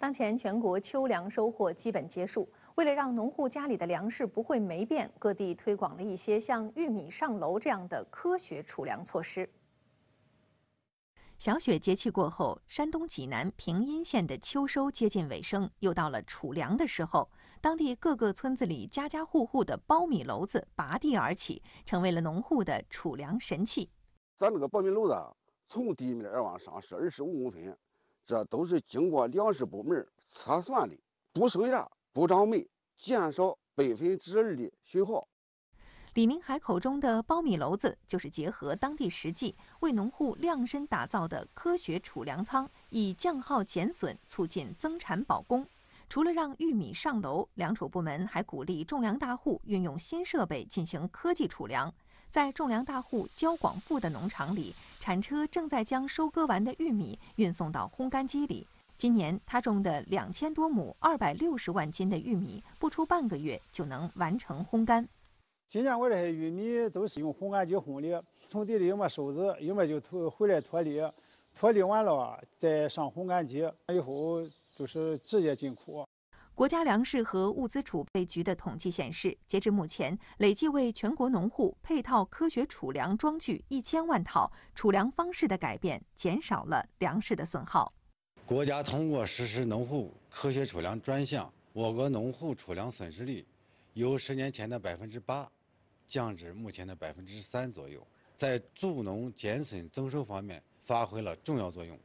当前全国秋粮收获基本结束，为了让农户家里的粮食不会霉变，各地推广了一些像玉米上楼这样的科学储粮措施。小雪节气过后，山东济南平阴县的秋收接近尾声，又到了储粮的时候。当地各个村子里，家家户户的苞米楼子拔地而起，成为了农户的储粮神器。咱这个苞米楼子，从地面往上是二十五公分。这都是经过粮食部门测算的，不生芽、不长霉，减少百分之二的损耗。李明海口中的苞米楼子，就是结合当地实际，为农户量身打造的科学储粮仓，以降耗减损，促进增产保供。除了让玉米上楼，粮储部门还鼓励种粮大户运用新设备进行科技储粮。在种粮大户焦广富的农场里，铲车正在将收割完的玉米运送到烘干机里。今年他种的两千多亩、二百六十万斤的玉米，不出半个月就能完成烘干。今年我这些玉米都是用烘干机烘的，从地里一么收子，一么就拖回来脱粒，脱粒完了再上烘干机，以后就是直接进库。国家粮食和物资储备局的统计显示，截至目前，累计为全国农户配套科学储粮装具一千万套，储粮方式的改变减少了粮食的损耗。国家通过实施农户科学储粮专项，我国农户储粮损失率由十年前的百分之八，降至目前的百分之三左右，在助农减损增收方面发挥了重要作用。